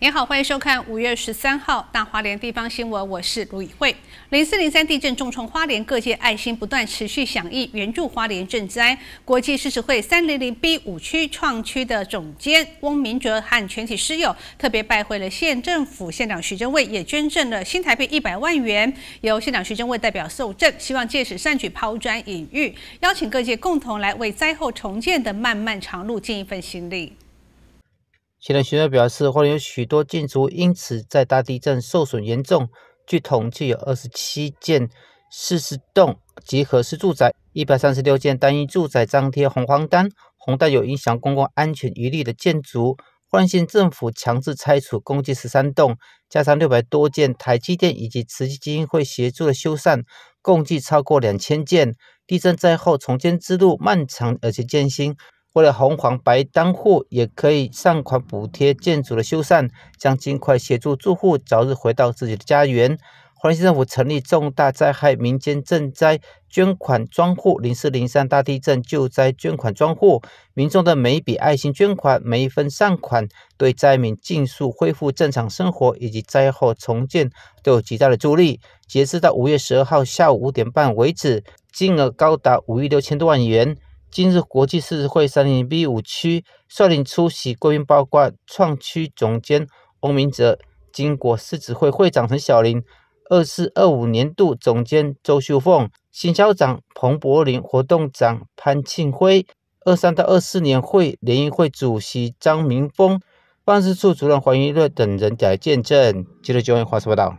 你好，欢迎收看五月十三号大花莲地方新闻，我是卢以慧。零四零三地震重创花莲，各界爱心不断，持续响应援助花莲赈灾。国际狮子会三零零 B 五区创区的总监翁明哲和全体师友特别拜会了县政府县长徐正卫，也捐赠了新台币一百万元，由县长徐正卫代表受赠，希望借此善举抛砖引玉，邀请各界共同来为灾后重建的漫漫长路尽一份心力。前的学者表示，可能有许多建筑因此在大地震受损严重。据统计，有二十七件四十栋及合式住宅、一百三十六件单一住宅张贴红黄单，红带有影响公共安全疑虑的建筑，换县政府强制拆除，共计十三栋，加上六百多件台积电以及慈济基金会协助的修缮，共计超过两千件。地震灾后重建之路漫长而且艰辛。为了红黄白单户也可以上款补贴建筑的修缮，将尽快协助住户早日回到自己的家园。华林区政府成立重大灾害民间赈灾捐款专户“零四零三大地震救灾捐款专户”，民众的每一笔爱心捐款，每一分善款，对灾民尽速恢复正常生活以及灾后重建都有极大的助力。截至到五月十二号下午五点半为止，金额高达五亿六千多万元。今日国际市子会三零 B 五区率领出席贵宾报告创区总监欧明哲，金国市指会会长陈小林、二四二五年度总监周秀凤、新校长彭柏林、活动长潘庆辉、二三到二四年会联谊会主席张明峰、办事处主任黄一乐等人来见证。记者邱彦华报道。